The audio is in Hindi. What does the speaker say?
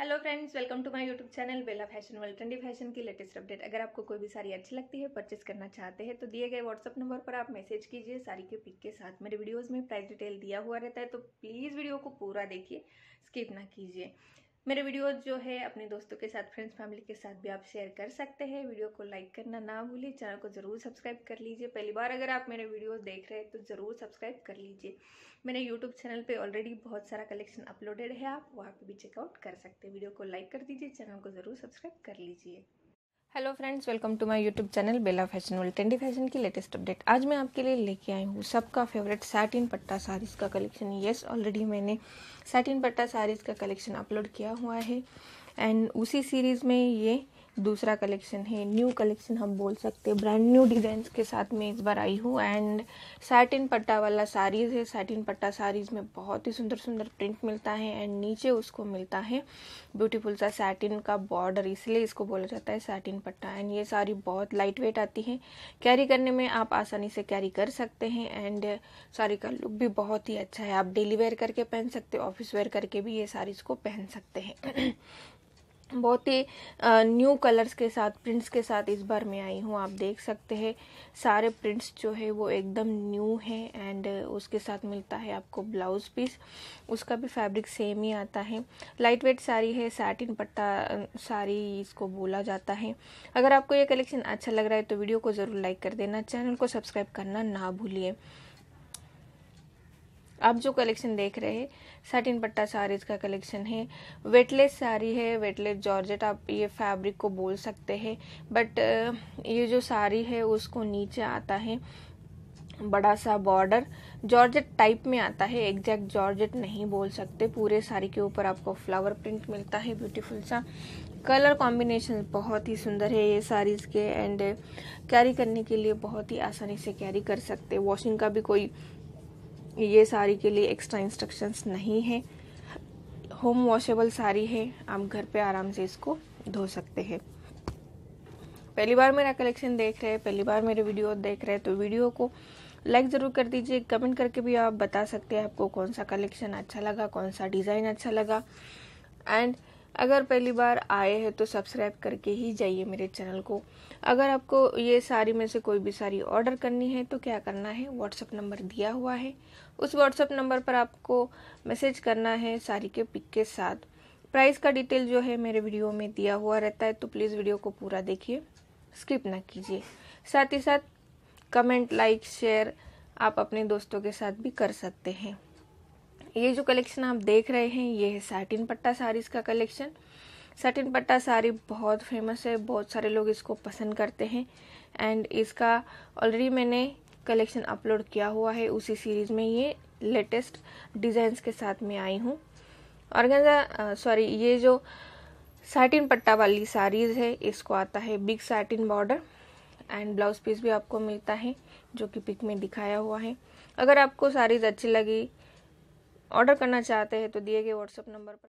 hello friends welcome to my YouTube channel Bela fashion world trendy fashion की लेटेस्ट अपडेट अगर आपको कोई भी साड़ी अच्छी लगती है परचेस करना चाहते हैं तो दिए गए व्हाट्सअप नंबर पर आप मैसेज कीजिए साड़ी के पिक के साथ मेरे वीडियोस में प्राइस डिटेल दिया हुआ रहता है तो प्लीज़ वीडियो को पूरा देखिए स्किप ना कीजिए मेरे वीडियोज़ जो है अपने दोस्तों के साथ फ्रेंड्स फैमिली के साथ भी आप शेयर कर सकते हैं वीडियो को लाइक करना ना भूलिए चैनल को ज़रूर सब्सक्राइब कर लीजिए पहली बार अगर आप मेरे वीडियो देख रहे हैं तो ज़रूर सब्सक्राइब कर लीजिए मेरे यूट्यूब चैनल पे ऑलरेडी बहुत सारा कलेक्शन अपलोडेड है आप वहाँ पर भी चेकआउट कर सकते हैं वीडियो को लाइक कर दीजिए चैनल को ज़रूर सब्सक्राइब कर लीजिए hello friends welcome to my YouTube channel Bela fashion world trendy fashion की लेटेस्ट अपडेट आज मैं आपके लिए लेके आई हूँ सबका फेवरेट सैटिन पट्टा साड़ीज़ का कलेक्शन येस ऑलरेडी मैंने सैटिन पट्टा साड़ीज़ का कलेक्शन अपलोड किया हुआ है एंड उसी सीरीज़ में ये दूसरा कलेक्शन है न्यू कलेक्शन हम बोल सकते हैं ब्रांड न्यू डिज़ाइन के साथ मैं इस बार आई हूँ एंड सैटिन पट्टा वाला साड़ीज़ है सैटिन पट्टा साड़ीज़ में बहुत ही सुंदर सुंदर प्रिंट मिलता है एंड नीचे उसको मिलता है ब्यूटीफुल सा सैटिन का बॉर्डर इसलिए इसको बोला जाता है सैटिन पट्टा एंड ये साड़ी बहुत लाइट वेट आती है कैरी करने में आप आसानी से कैरी कर सकते हैं एंड साड़ी का लुक भी बहुत ही अच्छा है आप डेली वेयर करके पहन सकते हो ऑफिस वेयर करके भी ये साड़ीज़ को पहन सकते हैं बहुत ही न्यू कलर्स के साथ प्रिंट्स के साथ इस बार मैं आई हूँ आप देख सकते हैं सारे प्रिंट्स जो है वो एकदम न्यू है एंड उसके साथ मिलता है आपको ब्लाउज पीस उसका भी फैब्रिक सेम ही आता है लाइट वेट साड़ी है सैटिन पट्टा साड़ी इसको बोला जाता है अगर आपको ये कलेक्शन अच्छा लग रहा है तो वीडियो को ज़रूर लाइक कर देना चैनल को सब्सक्राइब करना ना भूलिए आप जो कलेक्शन देख रहे हैं साटिन पट्टा साड़ीज का कलेक्शन है वेटलेस साड़ी है वेटलेस जॉर्जेट आप ये फैब्रिक को बोल सकते हैं बट ये जो साड़ी है उसको नीचे आता है बड़ा सा बॉर्डर जॉर्जेट टाइप में आता है एग्जैक्ट जॉर्जेट नहीं बोल सकते पूरे साड़ी के ऊपर आपको फ्लावर प्रिंट मिलता है ब्यूटीफुल सा कलर कॉम्बिनेशन बहुत ही सुंदर है ये साड़ीज के एंड कैरी करने के लिए बहुत ही आसानी से कैरी कर सकते वॉशिंग का भी कोई ये साड़ी के लिए एक्स्ट्रा इंस्ट्रक्शंस नहीं है होम वॉशेबल साड़ी है आप घर पे आराम से इसको धो सकते हैं पहली बार मेरा कलेक्शन देख रहे हैं पहली बार मेरे वीडियो देख रहे हैं तो वीडियो को लाइक ज़रूर कर दीजिए कमेंट करके भी आप बता सकते हैं आपको कौन सा कलेक्शन अच्छा लगा कौन सा डिज़ाइन अच्छा लगा एंड अगर पहली बार आए हैं तो सब्सक्राइब करके ही जाइए मेरे चैनल को अगर आपको ये साड़ी में से कोई भी साड़ी ऑर्डर करनी है तो क्या करना है व्हाट्सअप नंबर दिया हुआ है उस व्हाट्सअप नंबर पर आपको मैसेज करना है साड़ी के पिक के साथ प्राइस का डिटेल जो है मेरे वीडियो में दिया हुआ रहता है तो प्लीज़ वीडियो को पूरा देखिए स्किप ना कीजिए साथ ही साथ कमेंट लाइक शेयर आप अपने दोस्तों के साथ भी कर सकते हैं ये जो कलेक्शन आप देख रहे हैं ये है साटिन पट्टा साड़ीज़ का कलेक्शन साटिन पट्टा साड़ी बहुत फेमस है बहुत सारे लोग इसको पसंद करते हैं एंड इसका ऑलरेडी मैंने कलेक्शन अपलोड किया हुआ है उसी सीरीज़ में ये लेटेस्ट डिज़ाइंस के साथ में आई हूँ ऑर्गेंजा सॉरी ये जो सैटिन पट्टा वाली साड़ीज़ है इसको आता है big satin border and blouse piece भी आपको मिलता है जो कि पिक में दिखाया हुआ है अगर आपको साड़ीज़ अच्छी लगी ऑर्डर करना चाहते हैं तो दिए गए व्हाट्सएप नंबर पर